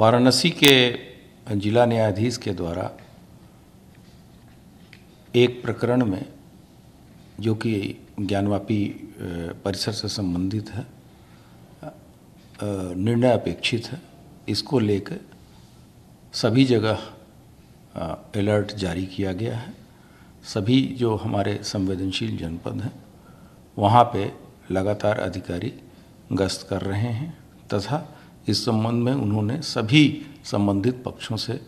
वाराणसी के जिला न्यायाधीश के द्वारा एक प्रकरण में जो कि ज्ञानवापी परिसर से संबंधित है निर्णय अपेक्षित है इसको लेकर सभी जगह अलर्ट जारी किया गया है सभी जो हमारे संवेदनशील जनपद हैं वहाँ पे लगातार अधिकारी गश्त कर रहे हैं तथा इस संबंध में उन्होंने सभी संबंधित पक्षों से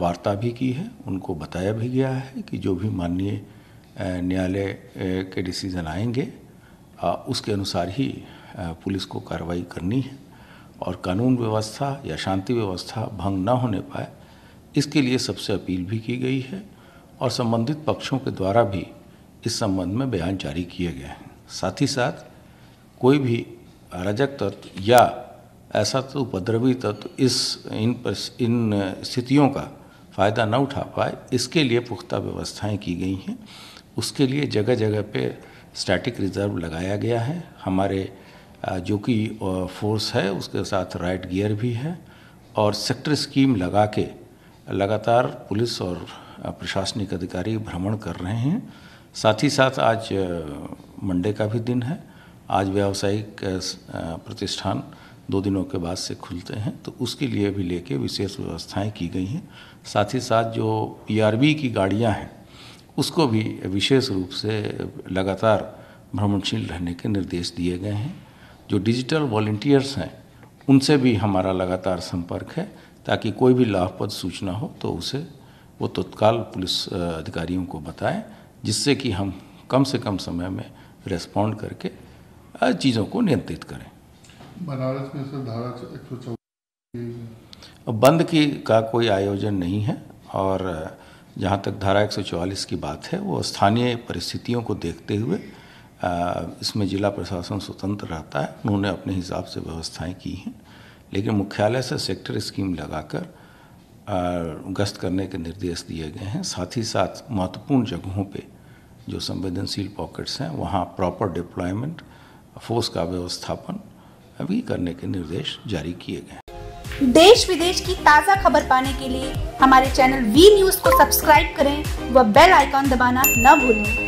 वार्ता भी की है उनको बताया भी गया है कि जो भी माननीय न्यायालय के डिसीज़न आएंगे उसके अनुसार ही पुलिस को कार्रवाई करनी है और कानून व्यवस्था या शांति व्यवस्था भंग न होने पाए इसके लिए सबसे अपील भी की गई है और संबंधित पक्षों के द्वारा भी इस संबंध में बयान जारी किए गए हैं साथ ही साथ कोई भी अराजक तत्व या ऐसा तो उपद्रवी तत्व तो इस इन इन स्थितियों का फ़ायदा न उठा पाए इसके लिए पुख्ता व्यवस्थाएं की गई हैं उसके लिए जगह जगह पे स्टैटिक रिजर्व लगाया गया है हमारे जो कि फोर्स है उसके साथ राइट गियर भी है और सेक्टर स्कीम लगा के लगातार पुलिस और प्रशासनिक अधिकारी भ्रमण कर रहे हैं साथ ही साथ आज मंडे का भी दिन है आज व्यावसायिक प्रतिष्ठान दो दिनों के बाद से खुलते हैं तो उसके लिए भी लेके विशेष व्यवस्थाएं की गई हैं साथ ही साथ जो पी e की गाड़ियां हैं उसको भी विशेष रूप से लगातार भ्रमणशील रहने के निर्देश दिए गए हैं जो डिजिटल वॉल्टियर्स हैं उनसे भी हमारा लगातार संपर्क है ताकि कोई भी लाभपद सूचना हो तो उसे वो तत्काल पुलिस अधिकारियों को बताएं जिससे कि हम कम से कम समय में रेस्पॉन्ड करके चीज़ों को नियंत्रित करें बनारस में सर धारा एक सौ चौबीस बंद की का कोई आयोजन नहीं है और जहाँ तक धारा 144 की बात है वो स्थानीय परिस्थितियों को देखते हुए आ, इसमें जिला प्रशासन स्वतंत्र रहता है उन्होंने अपने हिसाब से व्यवस्थाएं की हैं लेकिन मुख्यालय से सेक्टर स्कीम लगाकर गश्त करने के निर्देश दिए गए हैं साथ ही साथ महत्वपूर्ण जगहों पे जो संवेदनशील पॉकेट्स हैं वहाँ प्रॉपर डिप्लॉयमेंट फोर्स का व्यवस्थापन अभी करने के निर्देश जारी किए गए देश विदेश की ताज़ा खबर पाने के लिए हमारे चैनल वी न्यूज को सब्सक्राइब करें व बेल आइकॉन दबाना न भूलें